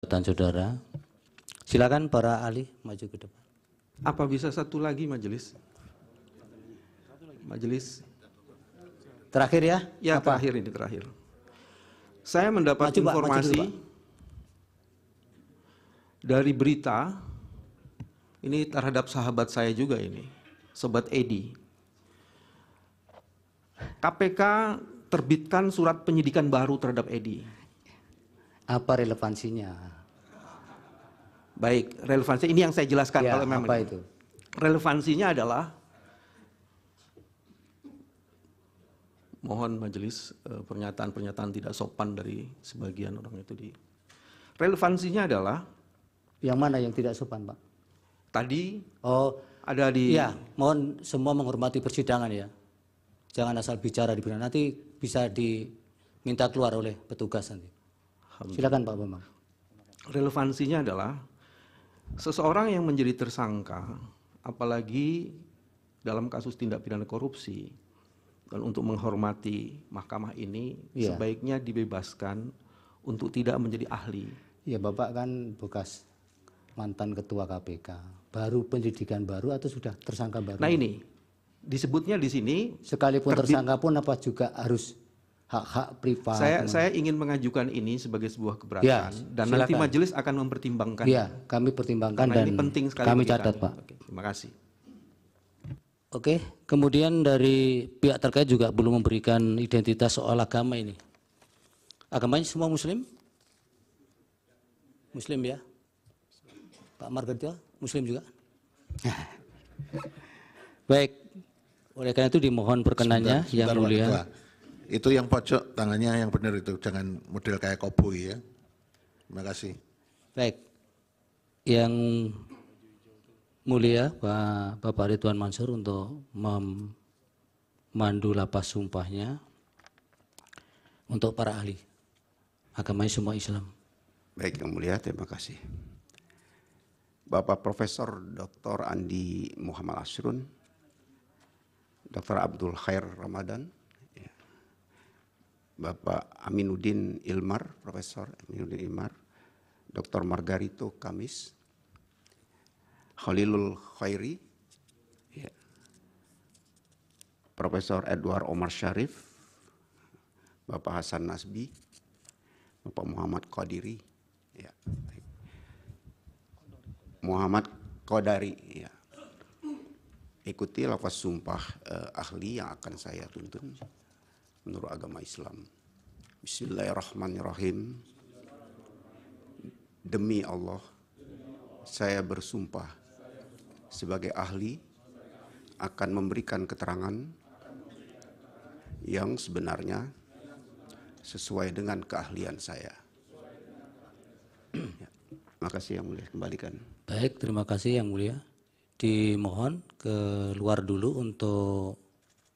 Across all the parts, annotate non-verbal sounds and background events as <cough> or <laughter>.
Pertanyaan saudara. Silakan para ahli maju ke depan. Apa bisa satu lagi majelis? Majelis. Terakhir ya? Ya Apa? terakhir ini terakhir. Saya mendapat maju, informasi dulu, dari berita ini terhadap sahabat saya juga ini, sobat Edi. KPK terbitkan surat penyidikan baru terhadap Edi apa relevansinya? Baik, relevansi ini yang saya jelaskan ya, kalau memang. Apa itu? Relevansinya adalah mohon majelis eh, pernyataan-pernyataan tidak sopan dari sebagian orang itu di relevansinya adalah yang mana yang tidak sopan, Pak? Tadi oh ada di ya mohon semua menghormati persidangan ya. Jangan asal bicara di bidang nanti bisa diminta keluar oleh petugas nanti. Silakan Pak Bambang. Relevansinya adalah seseorang yang menjadi tersangka, apalagi dalam kasus tindak pidana korupsi, dan untuk menghormati mahkamah ini ya. sebaiknya dibebaskan untuk tidak menjadi ahli. Ya Bapak kan bekas mantan ketua KPK, baru pendidikan baru atau sudah tersangka baru? Nah ini disebutnya di sini sekalipun tersangka pun apa juga harus hak-hak privat. Saya gitu. saya ingin mengajukan ini sebagai sebuah keberatan ya, dan silakan. nanti majelis akan mempertimbangkan. Ya, kami pertimbangkan Karena dan ini penting sekali kami catat, kami. Pak. Oke, terima kasih. Oke, kemudian dari pihak terkait juga belum memberikan identitas soal agama ini. Agamanya semua muslim? Muslim ya. Pak Margarita muslim juga? <laughs> Baik. Oleh karena itu dimohon perkenannya yang mulia. Ketua. Itu yang pojok tangannya yang benar itu, jangan model kayak koboi ya. Terima kasih. Baik. Yang mulia Pak Bapak Ridwan Mansur untuk memandu lapas sumpahnya untuk para ahli agama semua Islam. Baik yang mulia, terima kasih. Bapak Profesor Dr. Andi Muhammad Asrun, Dr. Abdul Khair Ramadan, Bapak Aminuddin Ilmar, Profesor Aminuddin Ilmar, Dr. Margarito Kamis, Khalilul Khairi, ya. Profesor Edward Omar Syarif, Bapak Hasan Nasbi, Bapak Muhammad Qadiri, ya. Muhammad Qadari, ya. Ikuti lapas sumpah eh, ahli yang akan saya tuntun menurut agama Islam. Bismillahirrahmanirrahim. Demi Allah, saya bersumpah sebagai ahli akan memberikan keterangan yang sebenarnya sesuai dengan keahlian saya. Ya, terima kasih yang mulia, kembalikan. Baik, terima kasih yang mulia. Dimohon keluar dulu untuk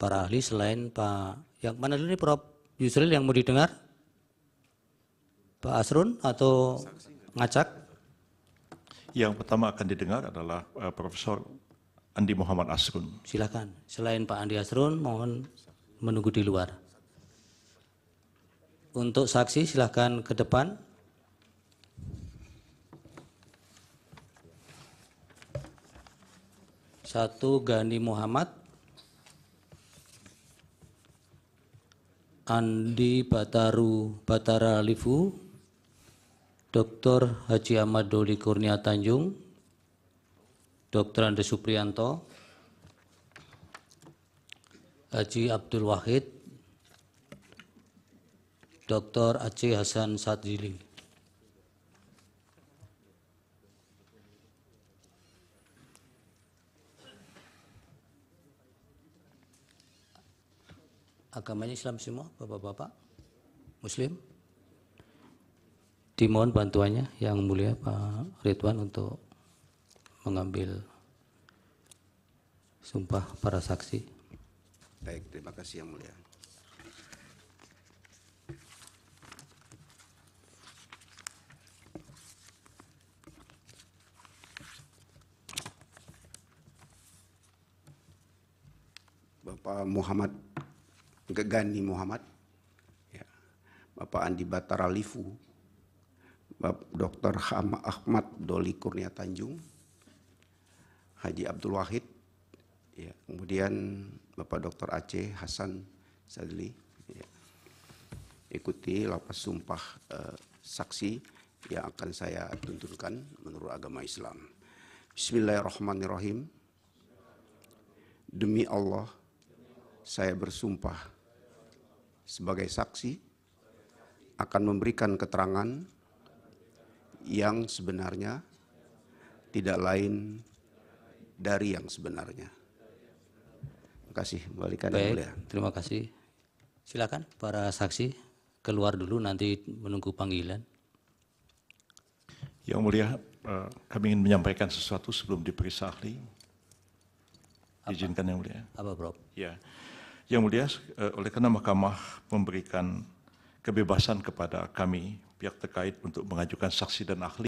para ahli selain Pak yang mana dulu ini Prof Yusril yang mau didengar? Pak Asrun atau Ngacak? Yang pertama akan didengar adalah uh, Profesor Andi Muhammad Asrun. Silakan. Selain Pak Andi Asrun, mohon menunggu di luar. Untuk saksi silakan ke depan. Satu Gani Muhammad, Andi Bataru Batara Livu, Dr. Haji Ahmad Doli Kurnia Tanjung, Dr. Andi Suprianto, Haji Abdul Wahid, Dr. Aceh Hasan Sadili. agamanya Islam semua, Bapak-bapak, Muslim. Dimohon bantuannya yang mulia Pak Ridwan untuk mengambil sumpah para saksi. Baik, terima kasih yang mulia. Bapak Muhammad Gegani Muhammad, ya, Bapak Andi Batara Lifu, Bapak Dr. Hama Ahmad Doli Kurnia Tanjung, Haji Abdul Wahid, ya, kemudian Bapak Dr. Aceh Hasan Sadli. Ya. Ikuti lapas sumpah eh, saksi yang akan saya tuntunkan menurut agama Islam. Bismillahirrahmanirrahim. Demi Allah, saya bersumpah sebagai saksi akan memberikan keterangan yang sebenarnya tidak lain dari yang sebenarnya. Terima kasih, balikan Baik, mulia. Terima kasih. Silakan para saksi keluar dulu nanti menunggu panggilan. Yang mulia, eh, kami ingin menyampaikan sesuatu sebelum diperiksa ahli. Izinkan yang mulia. Apa, Bro? Ya. Yang mulia, eh, oleh karena Mahkamah memberikan kebebasan kepada kami, pihak terkait untuk mengajukan saksi dan ahli